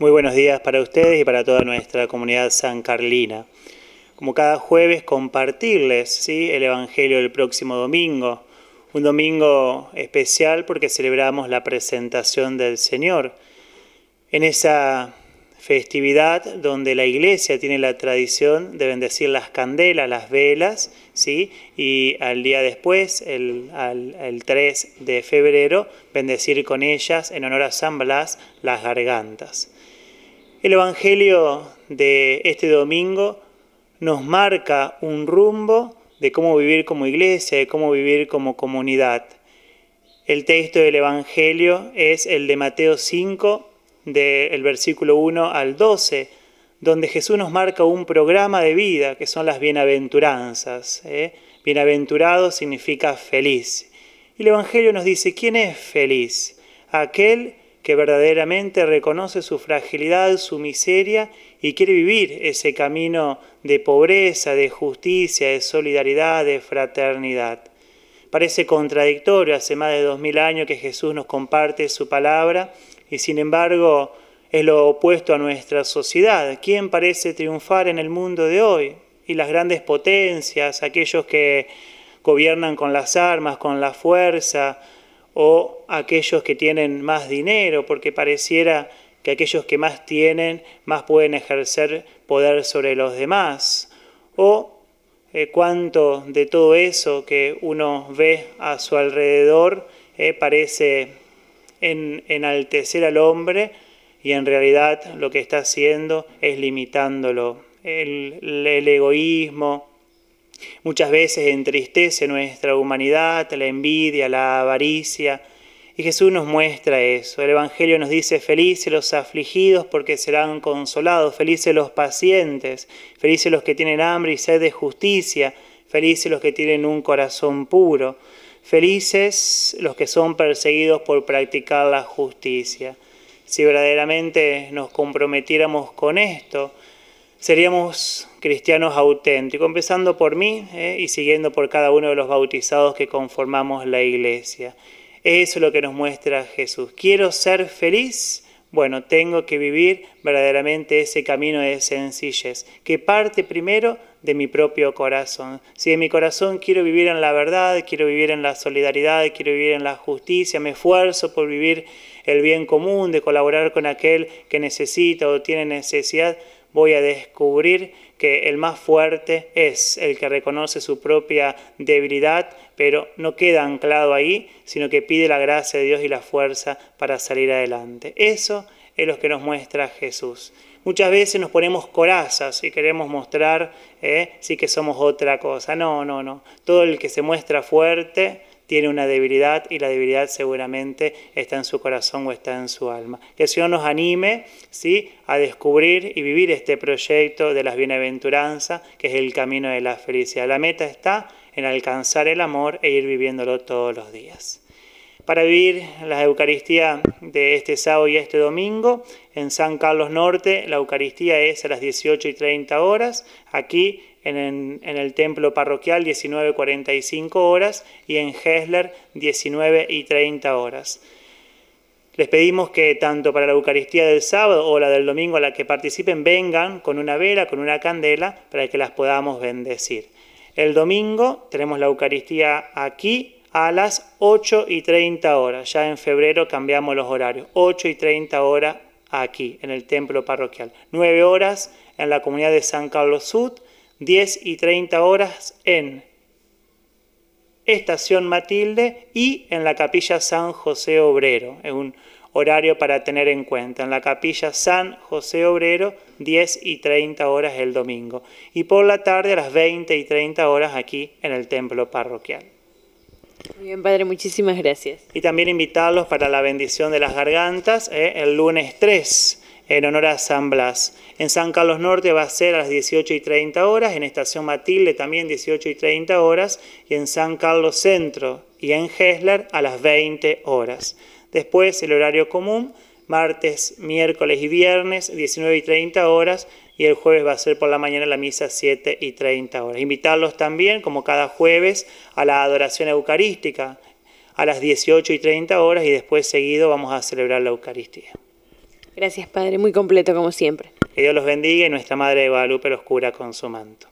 Muy buenos días para ustedes y para toda nuestra comunidad san carlina. Como cada jueves compartirles ¿sí? el Evangelio del próximo domingo, un domingo especial porque celebramos la presentación del Señor. En esa festividad donde la iglesia tiene la tradición de bendecir las candelas, las velas, ¿sí? y al día después, el, el 3 de febrero, bendecir con ellas en honor a San Blas las gargantas. El Evangelio de este domingo nos marca un rumbo de cómo vivir como iglesia, de cómo vivir como comunidad. El texto del Evangelio es el de Mateo 5, del versículo 1 al 12, donde Jesús nos marca un programa de vida que son las bienaventuranzas. ¿eh? Bienaventurado significa feliz. Y el Evangelio nos dice, ¿quién es feliz? Aquel que verdaderamente reconoce su fragilidad, su miseria y quiere vivir ese camino de pobreza, de justicia, de solidaridad, de fraternidad. Parece contradictorio hace más de dos mil años que Jesús nos comparte su palabra y sin embargo es lo opuesto a nuestra sociedad. ¿Quién parece triunfar en el mundo de hoy? Y las grandes potencias, aquellos que gobiernan con las armas, con la fuerza, o aquellos que tienen más dinero, porque pareciera que aquellos que más tienen más pueden ejercer poder sobre los demás, o eh, cuánto de todo eso que uno ve a su alrededor eh, parece en enaltecer al hombre y en realidad lo que está haciendo es limitándolo. El, egoísmo muchas veces entristece nuestra humanidad, la envidia, la avaricia. Y Jesús nos muestra eso. El Evangelio nos dice, felices los afligidos porque serán consolados, felices los pacientes, felices los que tienen hambre y sed de justicia, felices los que tienen un corazón puro. Felices los que son perseguidos por practicar la justicia. Si verdaderamente nos comprometiéramos con esto, seríamos cristianos auténticos, empezando por mí eh, y siguiendo por cada uno de los bautizados que conformamos la iglesia. Eso es lo que nos muestra Jesús. Quiero ser feliz. Bueno, tengo que vivir verdaderamente ese camino de sencillez, que parte primero de mi propio corazón. Si en mi corazón quiero vivir en la verdad, quiero vivir en la solidaridad, quiero vivir en la justicia, me esfuerzo por vivir el bien común, de colaborar con aquel que necesita o tiene necesidad, voy a descubrir que el más fuerte es el que reconoce su propia debilidad, pero no queda anclado ahí, sino que pide la gracia de Dios y la fuerza para salir adelante. Eso es lo que nos muestra Jesús. Muchas veces nos ponemos corazas y queremos mostrar eh, sí que somos otra cosa. No, no, no. Todo el que se muestra fuerte tiene una debilidad y la debilidad seguramente está en su corazón o está en su alma. Que el Señor nos anime ¿sí? a descubrir y vivir este proyecto de las bienaventuranzas, que es el camino de la felicidad. La meta está en alcanzar el amor e ir viviéndolo todos los días para vivir la Eucaristía de este sábado y este domingo en San Carlos Norte. La Eucaristía es a las 18 y 30 horas, aquí en, el templo parroquial 45 horas y en Hesler 19 y 30 horas. Les pedimos que tanto para la Eucaristía del sábado o la del domingo a la que participen vengan con una vela, con una candela, para que las podamos bendecir. El domingo tenemos la Eucaristía aquí a las 8 y 30 horas. Ya en febrero cambiamos los horarios. 8 y 30 horas aquí, en el templo parroquial. 9 horas en la comunidad de San Carlos Sud. 10 y 30 horas en Estación Matilde y en la capilla San José Obrero. Es un horario para tener en cuenta. En la capilla San José Obrero, 10 y 30 horas el domingo. Y por la tarde a las 20 y 30 horas aquí en el templo parroquial. Muy bien, padre, muchísimas gracias. Y también invitarlos para la bendición de las gargantas ¿eh? el lunes 3 en honor a San Blas. En San Carlos Norte va a ser a las 18 y 30 horas, en Estación Matilde también 18 y 30 horas, y en San Carlos Centro y en Hesler a las 20 horas. Después el horario común martes, miércoles y viernes, 19 y 30 horas, y el jueves va a ser por la mañana la misa 7 y 30 horas. Invitarlos también, como cada jueves, a la adoración eucarística a las 18 y 30 horas y después seguido vamos a celebrar la Eucaristía. Gracias Padre, muy completo como siempre. Que Dios los bendiga y nuestra Madre de Guadalupe los cura con su manto.